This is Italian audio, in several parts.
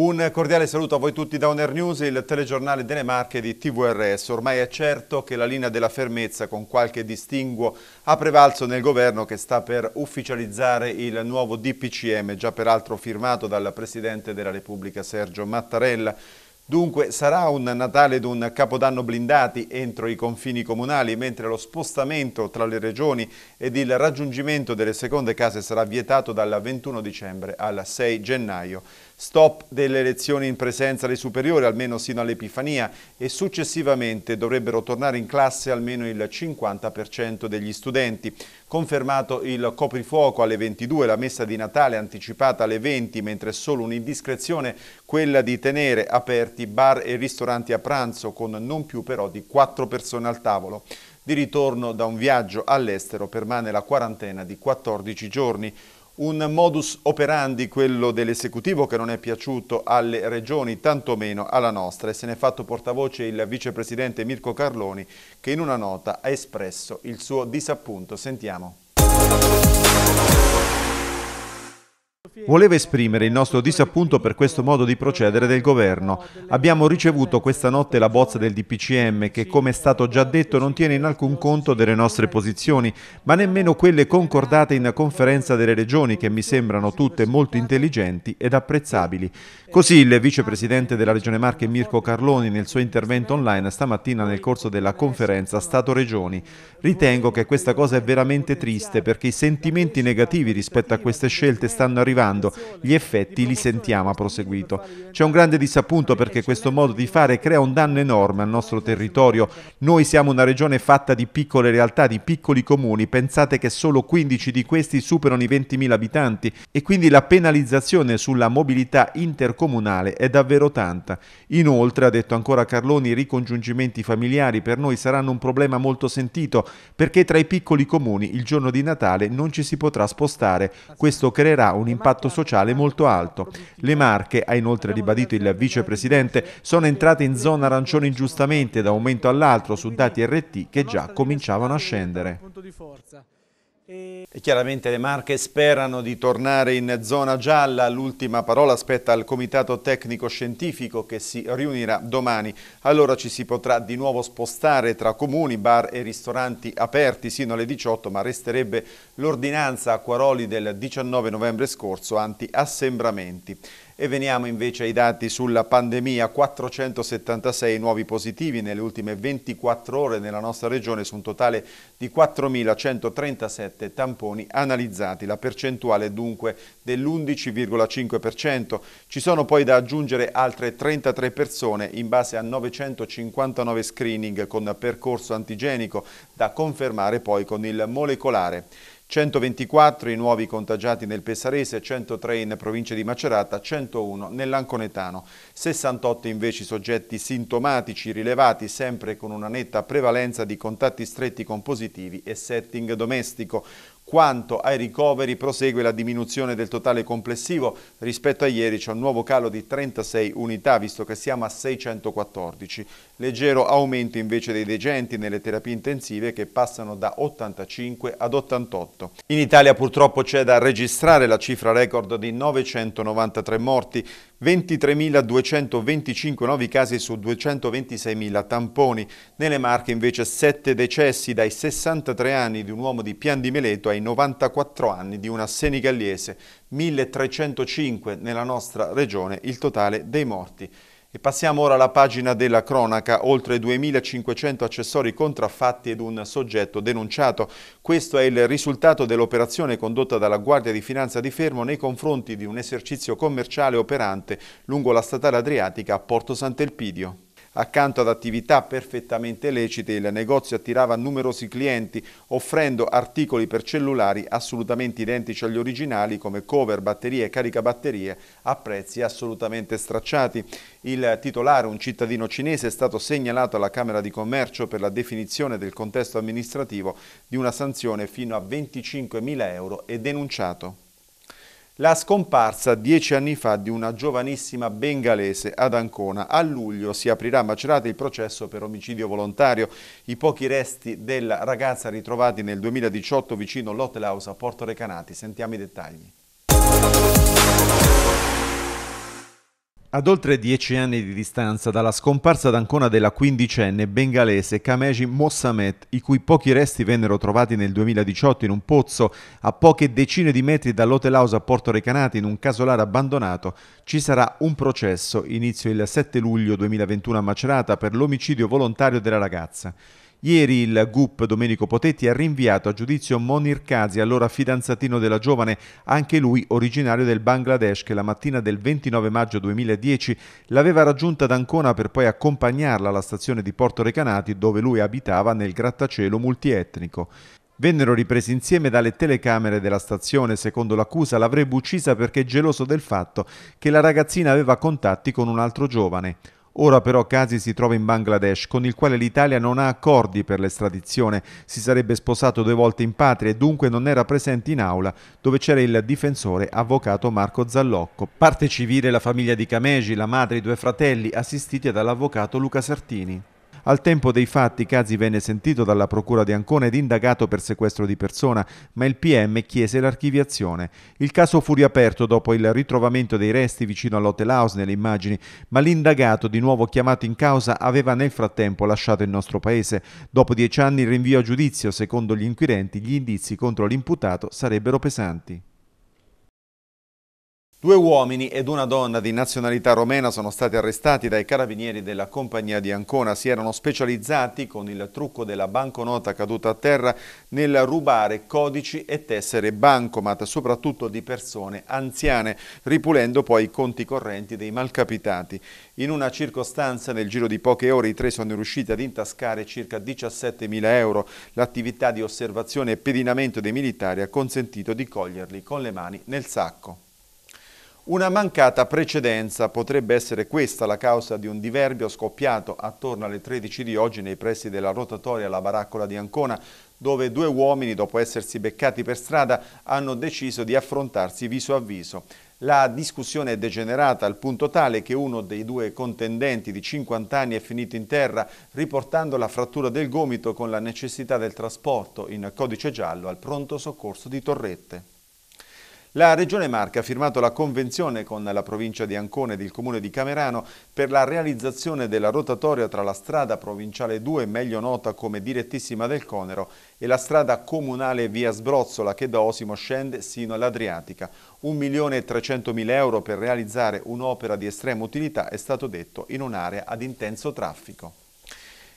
Un cordiale saluto a voi tutti da Oner News, il telegiornale delle Marche di TVRS. Ormai è certo che la linea della fermezza, con qualche distinguo, ha prevalso nel governo che sta per ufficializzare il nuovo DPCM, già peraltro firmato dal Presidente della Repubblica Sergio Mattarella. Dunque sarà un Natale ed un Capodanno blindati entro i confini comunali, mentre lo spostamento tra le regioni ed il raggiungimento delle seconde case sarà vietato dal 21 dicembre al 6 gennaio. Stop delle lezioni in presenza dei superiori almeno sino all'Epifania e successivamente dovrebbero tornare in classe almeno il 50% degli studenti. Confermato il coprifuoco alle 22, la messa di Natale anticipata alle 20, mentre solo un'indiscrezione quella di tenere aperti bar e ristoranti a pranzo con non più però di 4 persone al tavolo. Di ritorno da un viaggio all'estero permane la quarantena di 14 giorni un modus operandi quello dell'esecutivo che non è piaciuto alle regioni, tantomeno alla nostra e se ne è fatto portavoce il vicepresidente Mirko Carloni che in una nota ha espresso il suo disappunto. Sentiamo. Voleva esprimere il nostro disappunto per questo modo di procedere del governo. Abbiamo ricevuto questa notte la bozza del DPCM che, come è stato già detto, non tiene in alcun conto delle nostre posizioni, ma nemmeno quelle concordate in conferenza delle regioni che mi sembrano tutte molto intelligenti ed apprezzabili. Così il vicepresidente della Regione Marche Mirko Carloni nel suo intervento online stamattina nel corso della conferenza Stato-Regioni. Ritengo che questa cosa è veramente triste perché i sentimenti negativi rispetto a queste scelte stanno arrivando arrivando, gli effetti li sentiamo, ha proseguito. C'è un grande disappunto perché questo modo di fare crea un danno enorme al nostro territorio. Noi siamo una regione fatta di piccole realtà, di piccoli comuni, pensate che solo 15 di questi superano i 20.000 abitanti e quindi la penalizzazione sulla mobilità intercomunale è davvero tanta. Inoltre, ha detto ancora Carloni, i ricongiungimenti familiari per noi saranno un problema molto sentito perché tra i piccoli comuni il giorno di Natale non ci si potrà spostare. Questo creerà un impatto impatto sociale molto alto. Le Marche, ha inoltre ribadito il vicepresidente, sono entrate in zona arancione ingiustamente da un momento all'altro su dati RT che già cominciavano a scendere. E... e chiaramente le Marche sperano di tornare in zona gialla, l'ultima parola aspetta al Comitato Tecnico Scientifico che si riunirà domani. Allora ci si potrà di nuovo spostare tra comuni, bar e ristoranti aperti sino alle 18, ma resterebbe l'ordinanza a Quaroli del 19 novembre scorso anti-assembramenti. E veniamo invece ai dati sulla pandemia, 476 nuovi positivi nelle ultime 24 ore nella nostra regione su un totale di 4.137 tamponi analizzati, la percentuale dunque dell'11,5%. Ci sono poi da aggiungere altre 33 persone in base a 959 screening con percorso antigenico da confermare poi con il molecolare. 124 i nuovi contagiati nel Pessarese, 103 in provincia di Macerata, 101 nell'Anconetano, 68 invece i soggetti sintomatici rilevati sempre con una netta prevalenza di contatti stretti con positivi e setting domestico. Quanto ai ricoveri prosegue la diminuzione del totale complessivo, rispetto a ieri c'è un nuovo calo di 36 unità visto che siamo a 614, leggero aumento invece dei degenti nelle terapie intensive che passano da 85 ad 88. In Italia purtroppo c'è da registrare la cifra record di 993 morti, 23.225 nuovi casi su 226.000 tamponi. Nelle Marche invece 7 decessi dai 63 anni di un uomo di Pian di Meleto ai 94 anni di una senigallese. 1.305 nella nostra regione il totale dei morti. E passiamo ora alla pagina della cronaca, oltre 2.500 accessori contraffatti ed un soggetto denunciato. Questo è il risultato dell'operazione condotta dalla Guardia di Finanza di Fermo nei confronti di un esercizio commerciale operante lungo la statale adriatica a Porto Sant'Elpidio. Accanto ad attività perfettamente lecite, il negozio attirava numerosi clienti, offrendo articoli per cellulari assolutamente identici agli originali, come cover, batterie e caricabatterie, a prezzi assolutamente stracciati. Il titolare, un cittadino cinese, è stato segnalato alla Camera di Commercio per la definizione del contesto amministrativo di una sanzione fino a 25.000 euro e denunciato la scomparsa dieci anni fa di una giovanissima bengalese ad Ancona. A luglio si aprirà a Macerata il processo per omicidio volontario. I pochi resti della ragazza ritrovati nel 2018 vicino Lottelaus a Porto Recanati. Sentiamo i dettagli. Ad oltre dieci anni di distanza dalla scomparsa ad Ancona della quindicenne bengalese Kameji Mossamet, i cui pochi resti vennero trovati nel 2018 in un pozzo a poche decine di metri dall'hotel house a Porto Recanati in un casolare abbandonato, ci sarà un processo, inizio il 7 luglio 2021 a Macerata, per l'omicidio volontario della ragazza. Ieri il GUP Domenico Potetti ha rinviato a giudizio Monir Kazi, allora fidanzatino della giovane, anche lui originario del Bangladesh, che la mattina del 29 maggio 2010 l'aveva raggiunta ad Ancona per poi accompagnarla alla stazione di Porto Recanati dove lui abitava nel grattacielo multietnico. Vennero ripresi insieme dalle telecamere della stazione. Secondo l'accusa l'avrebbe uccisa perché geloso del fatto che la ragazzina aveva contatti con un altro giovane. Ora però Casi si trova in Bangladesh, con il quale l'Italia non ha accordi per l'estradizione, si sarebbe sposato due volte in patria e dunque non era presente in aula, dove c'era il difensore avvocato Marco Zallocco. Parte civile la famiglia di Camegi, la madre e i due fratelli, assistiti dall'avvocato Luca Sartini. Al tempo dei fatti Casi venne sentito dalla Procura di Ancona ed indagato per sequestro di persona, ma il PM chiese l'archiviazione. Il caso fu riaperto dopo il ritrovamento dei resti vicino all'Hotel House nelle immagini, ma l'indagato, di nuovo chiamato in causa, aveva nel frattempo lasciato il nostro paese. Dopo dieci anni il rinvio a giudizio, secondo gli inquirenti, gli indizi contro l'imputato sarebbero pesanti. Due uomini ed una donna di nazionalità romena sono stati arrestati dai carabinieri della compagnia di Ancona. Si erano specializzati con il trucco della banconota caduta a terra nel rubare codici e tessere bancomat, soprattutto di persone anziane, ripulendo poi i conti correnti dei malcapitati. In una circostanza, nel giro di poche ore, i tre sono riusciti ad intascare circa 17.000 euro. L'attività di osservazione e pedinamento dei militari ha consentito di coglierli con le mani nel sacco. Una mancata precedenza potrebbe essere questa la causa di un diverbio scoppiato attorno alle 13 di oggi nei pressi della rotatoria alla Baraccola di Ancona, dove due uomini, dopo essersi beccati per strada, hanno deciso di affrontarsi viso a viso. La discussione è degenerata al punto tale che uno dei due contendenti di 50 anni è finito in terra, riportando la frattura del gomito con la necessità del trasporto in codice giallo al pronto soccorso di Torrette. La Regione Marca ha firmato la convenzione con la provincia di Ancona ed il comune di Camerano per la realizzazione della rotatoria tra la strada provinciale 2, meglio nota come direttissima del Conero, e la strada comunale via Sbrozzola che da Osimo scende sino all'Adriatica. 1.300.000 euro per realizzare un'opera di estrema utilità è stato detto in un'area ad intenso traffico.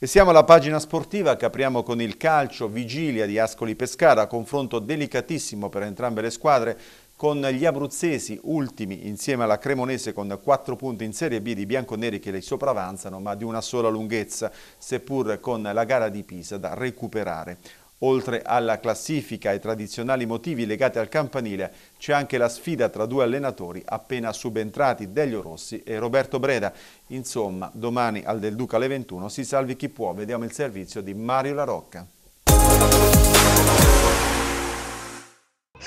E siamo alla pagina sportiva che apriamo con il calcio, vigilia di Ascoli Pescara, confronto delicatissimo per entrambe le squadre, con gli abruzzesi ultimi insieme alla Cremonese con 4 punti in Serie B di bianconeri che le sopravanzano ma di una sola lunghezza, seppur con la gara di Pisa da recuperare. Oltre alla classifica e tradizionali motivi legati al campanile, c'è anche la sfida tra due allenatori appena subentrati Delio Rossi e Roberto Breda. Insomma, domani al Del Duca alle 21 si salvi chi può. Vediamo il servizio di Mario Larocca.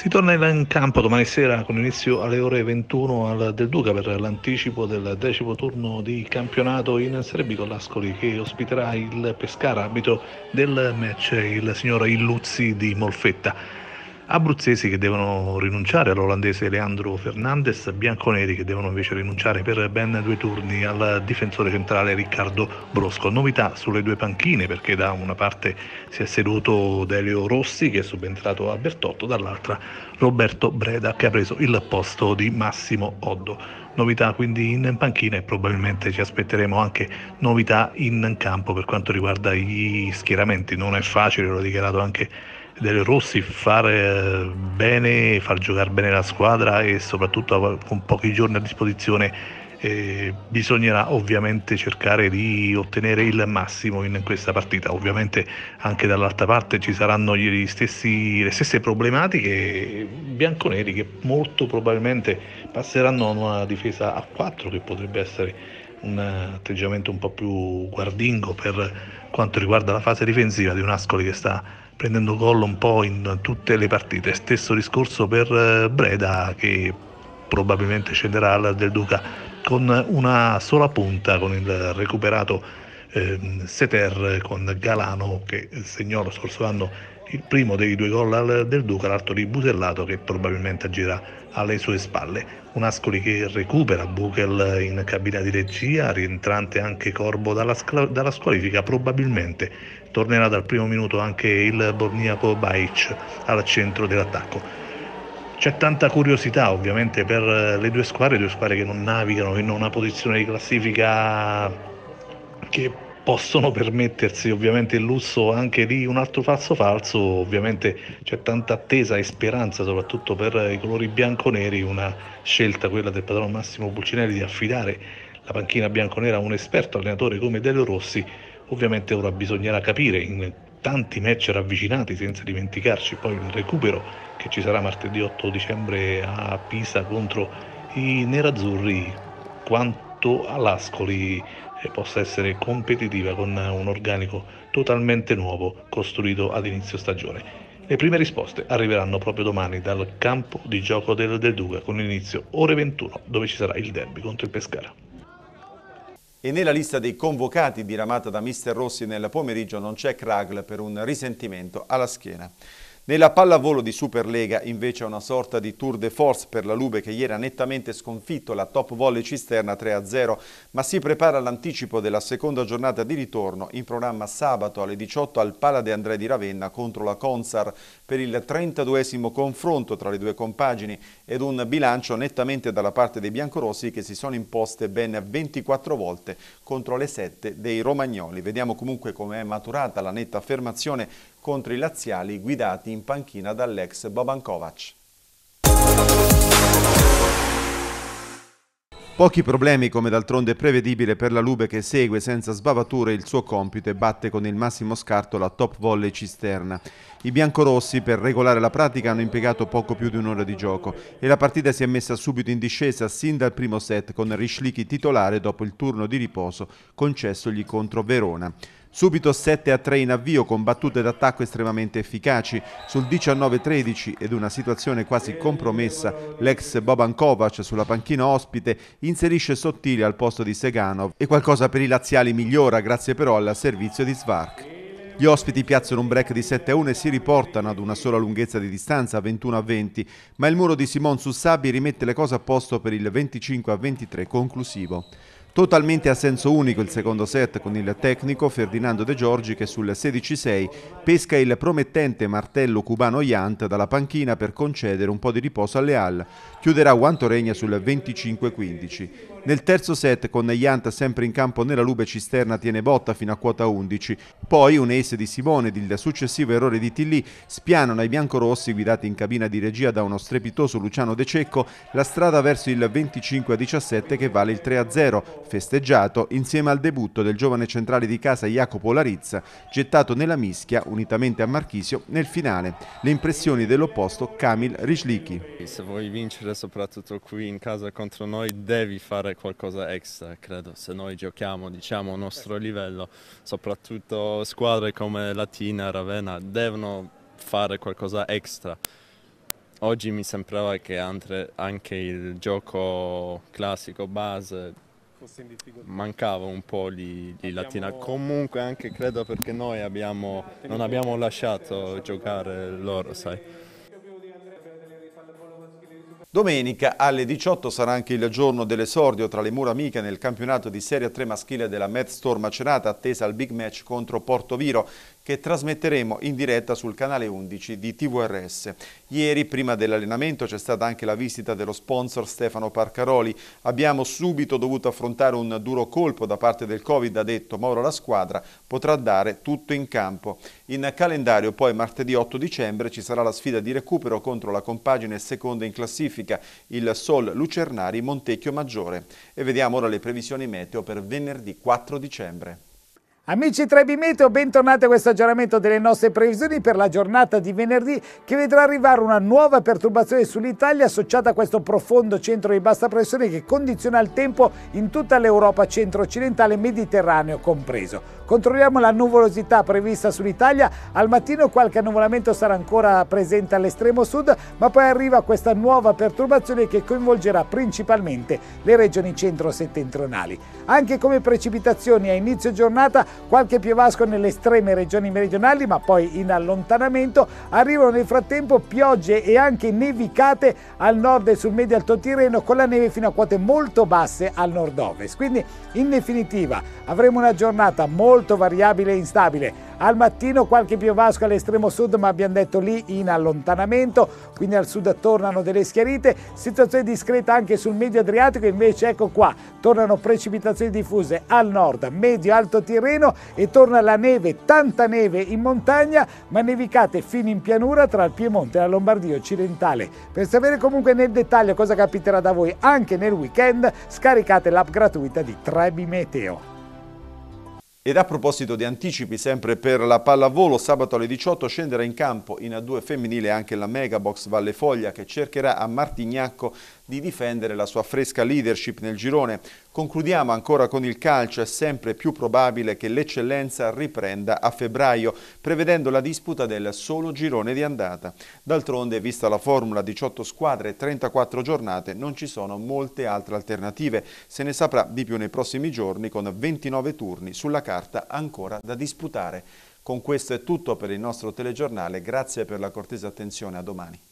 Si torna in campo domani sera con inizio alle ore 21 al Del Duca per l'anticipo del decimo turno di campionato in Serie B con l'Ascoli che ospiterà il Pescara, abito del match il signor Illuzzi di Molfetta abruzzesi che devono rinunciare all'olandese Leandro Fernandez, bianconeri che devono invece rinunciare per ben due turni al difensore centrale Riccardo Brosco. Novità sulle due panchine perché da una parte si è seduto Delio Rossi che è subentrato a Bertotto, dall'altra Roberto Breda che ha preso il posto di Massimo Oddo. Novità quindi in panchina e probabilmente ci aspetteremo anche novità in campo per quanto riguarda gli schieramenti. Non è facile, l'ho dichiarato anche delle Rossi fare eh, bene, far giocare bene la squadra e soprattutto con pochi giorni a disposizione eh, bisognerà ovviamente cercare di ottenere il massimo in questa partita. Ovviamente anche dall'altra parte ci saranno stessi, le stesse problematiche bianconeri che molto probabilmente passeranno a una difesa a 4 che potrebbe essere un atteggiamento un po' più guardingo per quanto riguarda la fase difensiva di un Ascoli che sta prendendo gol un po' in tutte le partite. Stesso discorso per eh, Breda che probabilmente scenderà al del Duca con una sola punta con il recuperato eh, Seter con Galano che segnò lo scorso anno il primo dei due gol del Duca, l'altro di Busellato che probabilmente agirà alle sue spalle. Un Ascoli che recupera Buchel in cabina di regia, rientrante anche Corbo dalla, dalla squalifica, probabilmente tornerà dal primo minuto anche il Borniaco Baic al centro dell'attacco. C'è tanta curiosità ovviamente per le due squadre, due squadre che non navigano in una posizione di classifica che possono permettersi ovviamente il lusso anche di un altro falso falso, ovviamente c'è tanta attesa e speranza soprattutto per i colori bianco-neri, una scelta quella del padrone Massimo Pulcinelli di affidare la panchina bianconera a un esperto allenatore come Delio Rossi, ovviamente ora bisognerà capire in tanti match ravvicinati senza dimenticarci poi il recupero che ci sarà martedì 8 dicembre a Pisa contro i nerazzurri quanto soprattutto all'Ascoli possa essere competitiva con un organico totalmente nuovo costruito ad inizio stagione. Le prime risposte arriveranno proprio domani dal campo di gioco del, del Duca con inizio ore 21 dove ci sarà il derby contro il Pescara. E nella lista dei convocati diramata da Mister Rossi nel pomeriggio non c'è Kragl per un risentimento alla schiena. Nella pallavolo di Superlega invece una sorta di tour de force per la Lube che ieri ha nettamente sconfitto la top volley cisterna 3-0, ma si prepara all'anticipo della seconda giornata di ritorno in programma sabato alle 18 al Pala de André di Ravenna contro la Consar per il 32esimo confronto tra le due compagini ed un bilancio nettamente dalla parte dei biancorossi che si sono imposte ben 24 volte contro le 7 dei romagnoli. Vediamo comunque come è maturata la netta affermazione contro i laziali guidati in panchina dall'ex Boban Pochi problemi come d'altronde prevedibile per la Lube che segue senza sbavature il suo compito e batte con il massimo scarto la top volley cisterna. I biancorossi per regolare la pratica hanno impiegato poco più di un'ora di gioco e la partita si è messa subito in discesa sin dal primo set con Rischlichi titolare dopo il turno di riposo concessogli contro Verona. Subito 7 a 3 in avvio con battute d'attacco estremamente efficaci. Sul 19-13 ed una situazione quasi compromessa, l'ex Boban Kovac sulla panchina ospite inserisce Sottili al posto di Seganov e qualcosa per i laziali migliora grazie però al servizio di Svark. Gli ospiti piazzano un break di 7 a 1 e si riportano ad una sola lunghezza di distanza, 21 a 20, ma il muro di Simon su Sussabi rimette le cose a posto per il 25 a 23 conclusivo. Totalmente a senso unico il secondo set con il tecnico Ferdinando De Giorgi che sul 16-6 pesca il promettente martello cubano Yant dalla panchina per concedere un po' di riposo alle Al. Chiuderà quanto regna sul 25-15. Nel terzo set con Yant sempre in campo nella Lube Cisterna tiene botta fino a quota 11. Poi un ace di Simone ed il successivo errore di Tilly spianano ai biancorossi guidati in cabina di regia da uno strepitoso Luciano De Cecco la strada verso il 25-17 che vale il 3-0 festeggiato insieme al debutto del giovane centrale di casa Jacopo Larizza, gettato nella mischia unitamente a Marchisio nel finale. Le impressioni dell'opposto Kamil Rijliki. Se vuoi vincere soprattutto qui in casa contro noi devi fare qualcosa extra, credo, se noi giochiamo diciamo al nostro livello, soprattutto squadre come Latina, Ravenna devono fare qualcosa extra oggi mi sembrava che anche il gioco classico base fosse in difficoltà. Mancava un po' di, di abbiamo... comunque anche credo perché noi abbiamo, non abbiamo lasciato giocare loro, sai. Domenica alle 18 sarà anche il giorno dell'esordio tra le mura amiche nel campionato di Serie 3 maschile della Med Store Macerata attesa al big match contro Porto Viro che trasmetteremo in diretta sul canale 11 di TVRS. Ieri, prima dell'allenamento, c'è stata anche la visita dello sponsor Stefano Parcaroli. Abbiamo subito dovuto affrontare un duro colpo da parte del Covid, ha detto Mauro la squadra, potrà dare tutto in campo. In calendario poi martedì 8 dicembre ci sarà la sfida di recupero contro la compagine seconda in classifica, il Sol Lucernari Montecchio Maggiore. E vediamo ora le previsioni meteo per venerdì 4 dicembre. Amici 3B Meteo, bentornati a questo aggiornamento delle nostre previsioni per la giornata di venerdì che vedrà arrivare una nuova perturbazione sull'Italia associata a questo profondo centro di bassa pressione che condiziona il tempo in tutta l'Europa centro-occidentale mediterraneo compreso. Controlliamo la nuvolosità prevista sull'Italia, al mattino qualche annuvolamento sarà ancora presente all'estremo sud, ma poi arriva questa nuova perturbazione che coinvolgerà principalmente le regioni centro-settentrionali. Anche come precipitazioni a inizio giornata qualche piovasco nelle estreme regioni meridionali, ma poi in allontanamento arrivano nel frattempo piogge e anche nevicate al nord e sul medio alto Tirreno con la neve fino a quote molto basse al nord-ovest. Quindi in definitiva avremo una giornata molto molto variabile e instabile. Al mattino qualche piovasco all'estremo sud, ma abbiamo detto lì in allontanamento, quindi al sud tornano delle schiarite. Situazione discreta anche sul medio Adriatico, invece ecco qua, tornano precipitazioni diffuse al nord, medio-alto Tirreno e torna la neve, tanta neve in montagna, ma nevicate fino in pianura tra il Piemonte e la Lombardia occidentale. Per sapere comunque nel dettaglio cosa capiterà da voi anche nel weekend, scaricate l'app gratuita di Trebi Meteo. Ed a proposito di anticipi, sempre per la pallavolo, sabato alle 18 scenderà in campo in A2 femminile anche la Megabox Valle Foglia che cercherà a Martignacco di difendere la sua fresca leadership nel girone. Concludiamo ancora con il calcio, è sempre più probabile che l'eccellenza riprenda a febbraio, prevedendo la disputa del solo girone di andata. D'altronde, vista la formula 18 squadre e 34 giornate, non ci sono molte altre alternative. Se ne saprà di più nei prossimi giorni con 29 turni sulla carta ancora da disputare. Con questo è tutto per il nostro telegiornale, grazie per la cortesa attenzione, a domani.